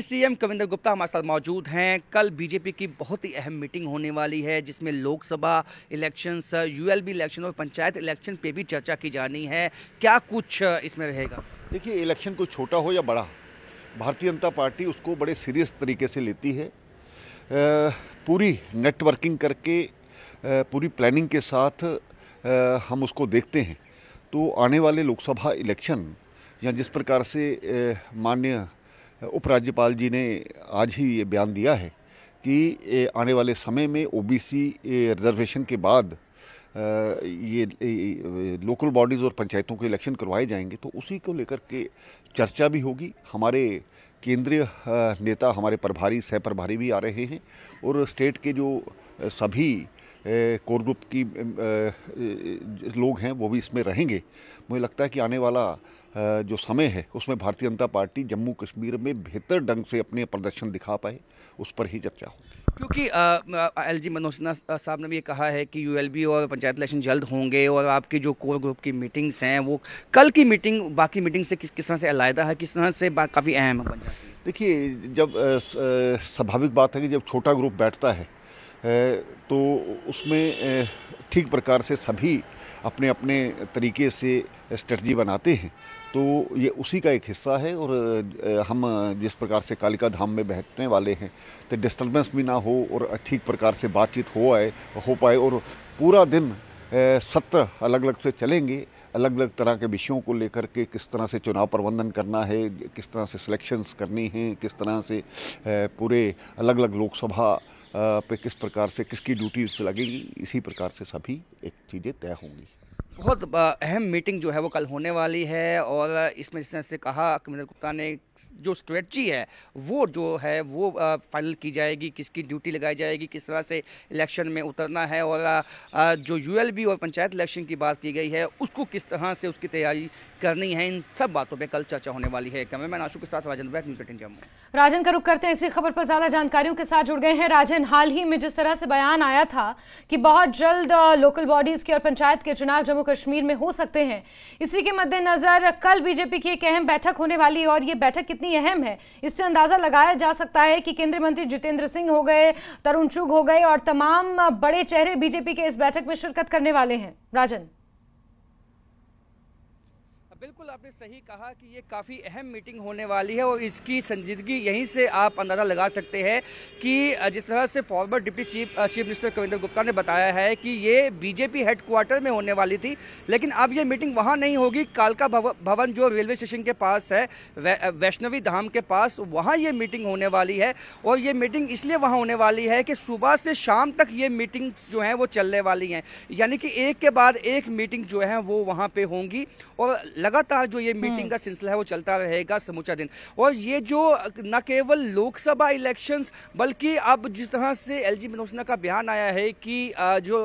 CM Kavinder Gupta हमारे साथ मौजूद हैं कल बीजेपी की बहुत ही अहम मीटिंग होने वाली है जिसमें लोकसभा इलेक्शंस यूएलबी इलेक्शन और पंचायत इलेक्शन पे भी चर्चा की जानी है क्या कुछ इसमें रहेगा देखिए इलेक्शन कोई छोटा हो या बड़ा भारतीय जनता पार्टी उसको बड़े सीरियस तरीके से लेती है पूरी नेटवर्किंग करके पूरी प्लानिंग के साथ हम उसको देखते हैं तो आने वाले लोकसभा इलेक्शन या जिस प्रकार से मान्य उपराज्यपाल जी ने आज ही ये बयान दिया है कि आने वाले समय में ओबीसी रिजर्वेशन के बाद ये लोकल बॉडीज़ और पंचायतों के इलेक्शन करवाए जाएंगे तो उसी को लेकर के चर्चा भी होगी हमारे केंद्रीय नेता हमारे प्रभारी सह प्रभारी भी आ रहे हैं और स्टेट के जो सभी कोर ग्रुप की लोग हैं वो भी इसमें रहेंगे मुझे लगता है कि आने वाला जो समय है उसमें भारतीय जनता पार्टी जम्मू कश्मीर में बेहतर ढंग से अपने प्रदर्शन दिखा पाए उस पर ही चर्चा होगी क्योंकि एल जी मनोज सिन्हा साहब ने भी ये कहा है कि बी और पंचायत इलेक्शन जल्द होंगे और आपकी जो कोर ग्रुप की मीटिंग्स हैं वो कल की मीटिंग बाकी मीटिंग से किस किस तरह से अलायदा है किस तरह से काफ़ी अहम है देखिए जब स्वाभाविक बात है कि जब छोटा ग्रुप बैठता है तो उसमें ठीक प्रकार से सभी अपने अपने तरीके से स्ट्रेटजी बनाते हैं तो ये उसी का एक हिस्सा है और हम जिस प्रकार से कालिका धाम में बैठने वाले हैं तो डिस्टर्बेंस भी ना हो और ठीक प्रकार से बातचीत हो आए हो पाए और पूरा दिन सत्र अलग अलग से चलेंगे अलग अलग तरह के विषयों को लेकर के किस तरह से चुनाव प्रबंधन करना है किस तरह से सिलेक्शंस करनी हैं किस तरह से पूरे अलग अलग लोकसभा पे किस प्रकार से किसकी ड्यूटी उससे लगेगी इसी प्रकार से सभी एक चीज़ें तय होंगी बहुत अहम मीटिंग जो है वो कल होने वाली है और इसमें जिस तरह से कहा कमलेंद्र गुप्ता ने जो स्ट्रेटजी है वो जो है वो फाइनल की जाएगी किसकी ड्यूटी लगाई जाएगी किस तरह से इलेक्शन में उतरना है और जो यूएलबी और पंचायत इलेक्शन की बात की गई है उसको किस तरह से उसकी तैयारी करनी है इन सब बातों पर कल चर्चा होने वाली है कैमरामैन आशु के साथ राजन वैट न्यूज एटीन जम्मू राजन का रुख करते हैं इसी खबर पर ज़्यादा जानकारियों के साथ जुड़ गए हैं राजन हाल ही में जिस तरह से बयान आया था कि बहुत जल्द लोकल बॉडीज़ के और पंचायत के चुनाव जम्मू कश्मीर में हो सकते हैं इसी के मद्देनज़र कल बीजेपी की एक अहम बैठक होने वाली और ये बैठक कितनी अहम है इससे अंदाज़ा लगाया जा सकता है कि केंद्रीय मंत्री जितेंद्र सिंह हो गए तरुण चुग हो गए और तमाम बड़े चेहरे बीजेपी के इस बैठक में शिरकत करने वाले हैं राजन बिल्कुल आपने सही कहा कि ये काफ़ी अहम मीटिंग होने वाली है और इसकी संजीदगी यहीं से आप अंदाज़ा लगा सकते हैं कि जिस तरह से former deputy chief chief minister Kavinder Gupta ने बताया है कि ये बीजेपी हेडक्वार्टर में होने वाली थी लेकिन अब ये मीटिंग वहाँ नहीं होगी कालका भवन जो रेलवे स्टेशन के पास है वैष्णवी धाम के पास वहाँ ये मीटिंग होने वाली है और ये मीटिंग इसलिए वहाँ होने वाली है कि सुबह से शाम तक ये मीटिंग्स जो हैं वो चलने वाली हैं यानी कि एक के बाद एक मीटिंग जो है वो वहाँ पर होंगी और लगातार जो ये हम्म। मीटिंग का सिलसिला है वो चलता रहेगा समूचा दिन और ये जो न केवल लोकसभा इलेक्शंस बल्कि अब जिस तरह से एल जी का बयान आया है कि जो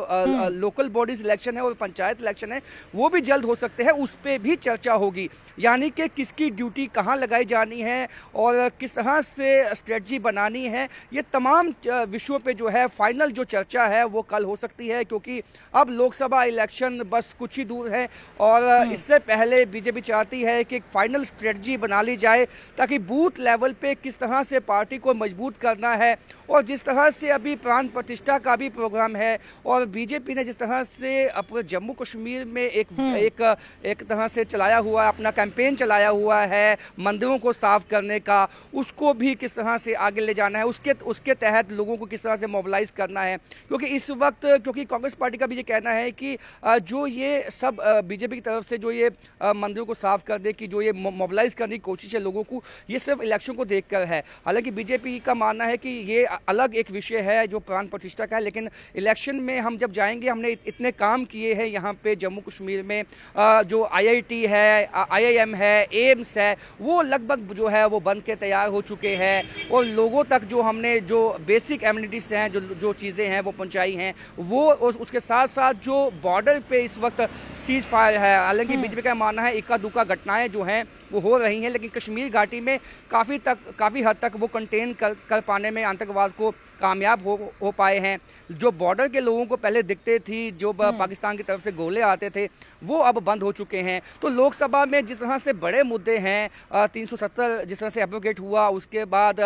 लोकल बॉडीज इलेक्शन है और पंचायत इलेक्शन है वो भी जल्द हो सकते हैं उस पर भी चर्चा होगी यानी कि किसकी ड्यूटी कहाँ लगाई जानी है और किस तरह से स्ट्रेटजी बनानी है ये तमाम विषयों पे जो है फाइनल जो चर्चा है वो कल हो सकती है क्योंकि अब लोकसभा इलेक्शन बस कुछ ही दूर है और हम्म। इससे पहले भी बीजेपी चाहती है कि एक फाइनल स्ट्रेटजी बना ली जाए ताकि बूथ लेवल पे किस तरह से पार्टी को मजबूत करना है और जिस तरह से अभी प्राण प्रतिष्ठा का भी प्रोग्राम है और बीजेपी ने जिस तरह से पूरे जम्मू कश्मीर में एक हम्म। एक एक तरह से चलाया हुआ अपना कैंपेन चलाया हुआ है मंदिरों को साफ करने का उसको भी किस तरह से आगे ले जाना है उसके उसके तहत लोगों को किस तरह से मोबिलाइज करना है क्योंकि इस वक्त क्योंकि कांग्रेस पार्टी का भी ये कहना है कि जो ये सब बीजेपी की तरफ से जो ये मंदिरों को साफ करने की जो ये मोबिलाइज करने की कोशिश है लोगों को ये सिर्फ इलेक्शन को देख है हालांकि बीजेपी का मानना है कि ये अलग एक विषय है जो प्राण प्रतिष्ठा का है लेकिन इलेक्शन में हम जब जाएंगे हमने इतने काम किए हैं यहाँ पे जम्मू कश्मीर में जो आईआईटी है आईआईएम है एम्स है वो लगभग जो है वो बन के तैयार हो चुके हैं और लोगों तक जो हमने जो बेसिक एम्यूनिटीज़ हैं जो जो चीज़ें हैं वो पहुँचाई हैं वो उसके साथ साथ जो बॉर्डर पर इस वक्त सीज फायर है हालांकि हम्म। बीजेपी का मानना है इक्का दुक्का घटनाएं जो हैं वो हो रही हैं लेकिन कश्मीर घाटी में काफ़ी तक काफ़ी हद तक वो कंटेन कर कर पाने में आतंकवाद को कामयाब हो हो पाए हैं जो बॉर्डर के लोगों को पहले दिखते थी जो हम्म। पाकिस्तान की तरफ से गोले आते थे वो अब बंद हो चुके हैं तो लोकसभा में जिस तरह से बड़े मुद्दे हैं तीन जिस तरह से एडवोकेट हुआ उसके बाद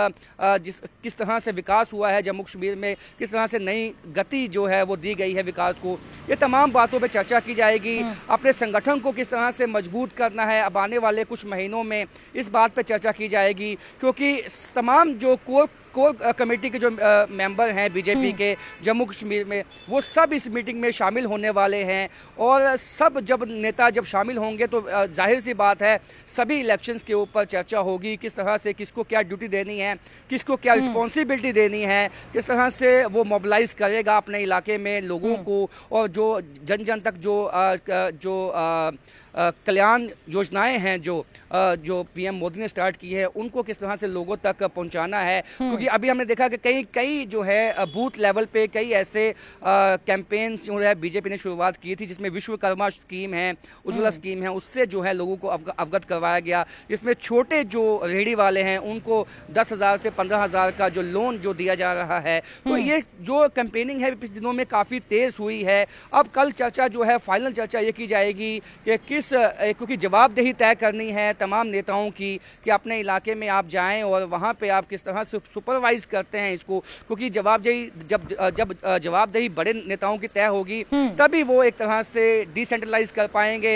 जिस किस तरह से विकास हुआ है जम्मू कश्मीर में किस तरह से नई गति जो है वो दी गई है विकास को ये तमाम बातों पर चर्चा की जाएगी हम्म। अपने संगठन को किस तरह से मजबूत करना है अब आने वाले कुछ महीनों में इस बात पर चर्चा की जाएगी क्योंकि तमाम जो कोर कोर कमेटी के जो मेंबर हैं बीजेपी हम्म। के जम्मू कश्मीर में वो सब इस मीटिंग में शामिल होने वाले हैं और सब जब नेता जब शामिल होंगे तो जाहिर सी बात है सभी इलेक्शंस के ऊपर चर्चा होगी किस तरह से किसको क्या ड्यूटी देनी है किसको क्या रिस्पॉन्सिबिलिटी हम्म। देनी है किस तरह से वो मोबलाइज करेगा अपने इलाके में लोगों हम्म। को और जो जन जन तक जो आ, जो आ, कल्याण योजनाएं हैं जो जो पीएम मोदी ने स्टार्ट की है उनको किस तरह से लोगों तक पहुंचाना है क्योंकि क्योंकि अभी हमने देखा कि कई कई जो है बूथ लेवल पे कई ऐसे कैंपेन जो है बीजेपी ने शुरुआत की थी जिसमें विश्वकर्मा स्कीम है उज्ज्वला स्कीम हम्म। है उससे जो है लोगों को अवगत करवाया गया इसमें छोटे जो रेहड़ी वाले हैं उनको दस हज़ार से पंद्रह हज़ार का जो लोन जो दिया जा रहा है तो हम्म। ये जो कैंपेनिंग है पिछले दिनों में काफ़ी तेज़ हुई है अब कल चर्चा जो है फाइनल चर्चा ये की जाएगी कि किस क्योंकि जवाबदेही तय करनी है तमाम नेताओं की कि अपने इलाके में आप जाएं और वहाँ पे आप किस तरह से सुपर सुपरवाइज करते हैं इसको क्योंकि जवाबदेही जब जब जवाबदेही बड़े नेताओं की तय होगी हम्म। तभी वो एक तरह से डिसेंट्रलाइज कर पाएंगे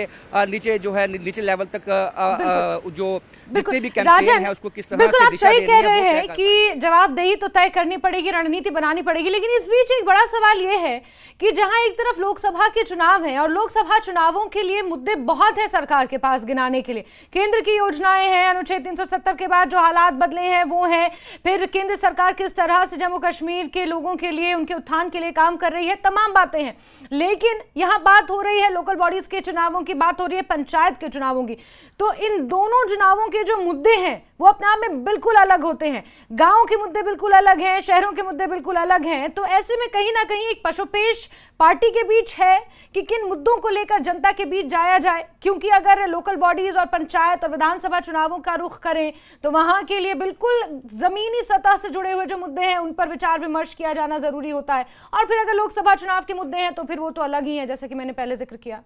नीचे जो है नीचे लेवल तक जो जितने भी कैंपेन है उसको किस तरह से दिशा सही कह रहे हैं कि जवाबदेही तो तय करनी पड़ेगी रणनीति बनानी पड़ेगी लेकिन इस बीच एक बड़ा सवाल ये है कि जहां एक तरफ लोकसभा के चुनाव है और लोकसभा चुनावों के लिए मुद्दे बहुत है सरकार के पास गिनाने के लिए केंद्र की योजनाएं हैं अनुच्छेद 370 के बाद जो हालात बदले हैं वो हैं फिर केंद्र सरकार किस तरह से जम्मू कश्मीर के लोगों के लिए उनके उत्थान के लिए काम कर रही है तमाम बातें हैं लेकिन यहां बात हो रही है लोकल बॉडीज के चुनावों की बात हो रही है पंचायत के चुनावों की तो इन दोनों चुनावों के जो मुद्दे हैं वो अपने आप में बिल्कुल अलग होते हैं गाँव के मुद्दे बिल्कुल अलग हैं शहरों के मुद्दे बिल्कुल अलग हैं तो ऐसे में कहीं ना कहीं एक पशुपेश पार्टी के बीच है कि किन मुद्दों को लेकर जनता के बीच जाया जाए क्योंकि अगर लोकल बॉडीज और पंचायत और विधानसभा चुनावों का रुख करें तो वहां के लिए बिल्कुल जमीनी सतह विकास से जुड़े हुए जो मुद्दे हैं उन पर विचार विमर्श किया जाना जरूरी होता है और फिर अगर लोकसभा चुनाव के मुद्दे हैं तो फिर वो तो अलग ही है जैसे कि मैंने पहले जिक्र किया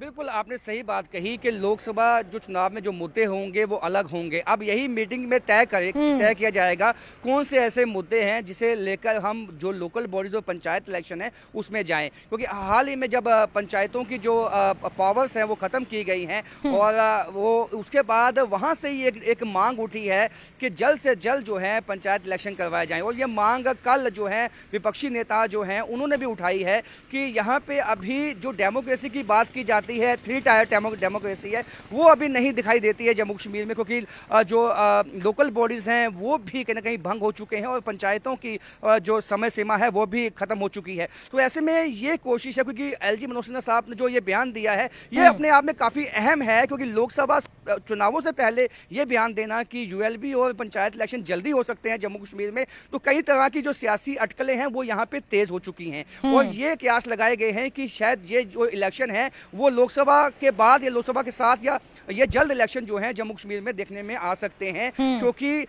बिल्कुल आपने सही बात कही कि लोकसभा जो चुनाव में जो मुद्दे होंगे वो अलग होंगे अब यही मीटिंग में तय करे हम्म। तय किया जाएगा कौन से ऐसे मुद्दे हैं जिसे लेकर हम जो लोकल बॉडीज और पंचायत इलेक्शन है उसमें जाएं क्योंकि हाल ही में जब पंचायतों की जो पावर्स हैं वो ख़त्म की गई हैं हम्म। और वो उसके बाद वहाँ से ही एक, एक मांग उठी है कि जल्द से जल्द जो है पंचायत इलेक्शन करवाए जाए और ये मांग कल जो है विपक्षी नेता जो हैं उन्होंने भी उठाई है कि यहाँ पर अभी जो डेमोक्रेसी की बात की जाती आज़ादी है थ्री टायर डेमोक्रेसी है वो अभी नहीं दिखाई देती है जम्मू कश्मीर में क्योंकि जो लोकल बॉडीज़ हैं वो भी कहीं ना कहीं भंग हो चुके हैं और पंचायतों की जो समय सीमा है वो भी खत्म हो चुकी है तो ऐसे में ये कोशिश है क्योंकि एल जी मनोज सिन्हा साहब ने जो ये बयान दिया है ये हम्म। अपने आप में काफ़ी अहम है क्योंकि लोकसभा चुनावों से पहले ये बयान देना कि यूएलबी और पंचायत इलेक्शन जल्दी हो सकते हैं जम्मू कश्मीर में तो कई तरह की जो सियासी अटकलें हैं वो यहाँ पे तेज हो चुकी हैं हम्म। और ये कयास लगाए गए हैं कि शायद ये जो इलेक्शन है वो लोकसभा के बाद या लोकसभा के साथ या ये जल्द इलेक्शन जो है जम्मू कश्मीर में देखने में आ सकते हैं हम्म। क्योंकि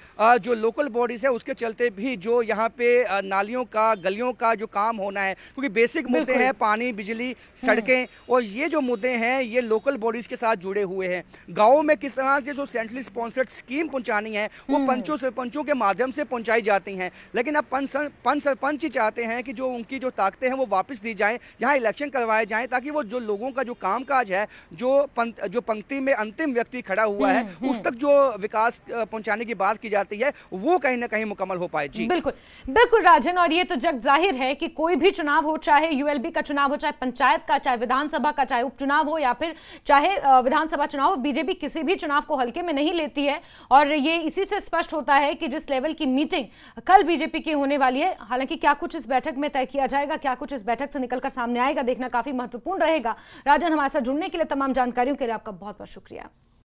जो लोकल बॉडीज है उसके चलते भी जो यहाँ पे नालियों का गलियों का जो काम होना है क्योंकि बेसिक मुद्दे हैं पानी बिजली सड़कें हम्म। और ये जो मुद्दे हैं ये लोकल बॉडीज के साथ जुड़े हुए हैं गाँव में किस तरह से जो सेंट्रली स्पॉन्सर्ड स्कीम पहुंचानी है वो हम्म। पंचों सरपंचों के माध्यम से पहुंचाई जाती हैं लेकिन अब पंच पंच सरपंच ही चाहते हैं कि जो उनकी जो ताकतें हैं वो वापस दी जाएं यहाँ इलेक्शन करवाए जाएं ताकि वो जो लोगों का जो काम काज है जो पंत, जो पंक्ति में अंतिम व्यक्ति खड़ा हुआ है हम्म, उस हम्म। तक जो विकास पहुंचाने की बात की जाती है वो कहीं ना कहीं मुकम्मल हो पाए जी बिल्कुल बिल्कुल राजन और ये तो जग जाहिर है कि कोई भी चुनाव हो चाहे यूएलबी का चुनाव हो चाहे पंचायत का चाहे विधानसभा का चाहे उपचुनाव हो या फिर चाहे विधानसभा चुनाव हो बीजेपी किसी किसी भी चुनाव को हल्के में नहीं लेती है और ये इसी से स्पष्ट होता है कि जिस लेवल की मीटिंग कल बीजेपी की होने वाली है हालांकि क्या कुछ इस बैठक में तय किया जाएगा क्या कुछ इस बैठक से निकलकर सामने आएगा देखना काफी महत्वपूर्ण रहेगा राजन हमारे साथ जुड़ने के लिए तमाम जानकारियों के लिए आपका बहुत बहुत शुक्रिया